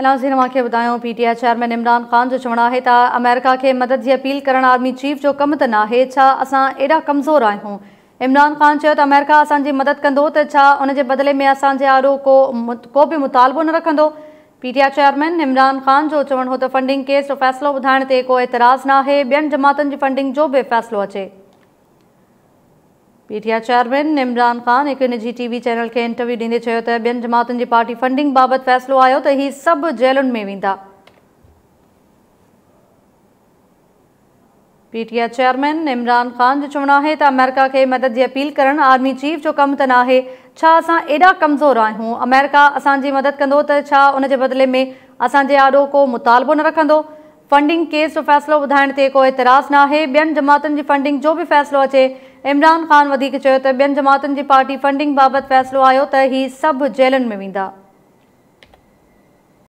अलाउंसी अलाज़ीन मूंखे ॿुधायो PTI chairman Imran Khan जो चवणु आहे त अमेरिका खे मदद जी अपील करणु आर्मी चीफ जो कमु त न आहे छा असां एॾा कमज़ोर आहियूं इमरान ख़ान चयो त अमेरिका असांजी मदद कंदो त छा उन बदिले में असांजे आरो को मु को बि मुतालबो न रखंदो पीटीआई चेयरमैन इमरान ख़ान जो चवण हो त फ़ंडिंग केस जो फ़ैसिलो ॿुधाइण ते को एतिरा न आहे ॿियनि जमातुनि जी फंडिंग जो बि फ़ैसिलो अचे पीटीआई चेयरमैन इमरान ख़ान हिकु निजी टीवी चैनल खे इंटरव्यू ॾींदे चयो त ॿियनि जमातुनि जी पार्टी फ़ंडिंग बाबति फ़ैसिलो आयो त ही सभु जेलुनि में वेंदा पीटीआई चेयरमैन इमरान ख़ान जो चवणो आहे त अमेरिका खे मदद जी अपील करणु आर्मी चीफ जो कमु त न आहे छा असां एॾा कमज़ोर आहियूं अमेरिका असांजी मदद कंदो त छा उन जे बदिले में असांजे आॾो को मुतालबो न रखंदो फंडिंग केस जो फ़ैसिलो ॿुधाइण ते कोई एतिराज़ु न आहे ॿियनि जमातुनि जी फंडिंग जो बि फ़ैसिलो अचे इमरान ख़ान वधीक चयो त ॿियनि जमातुनि जी पार्टी फंडिंग बाबति फ़ैसिलो आयो त ही सभु जेलनि में वेंदा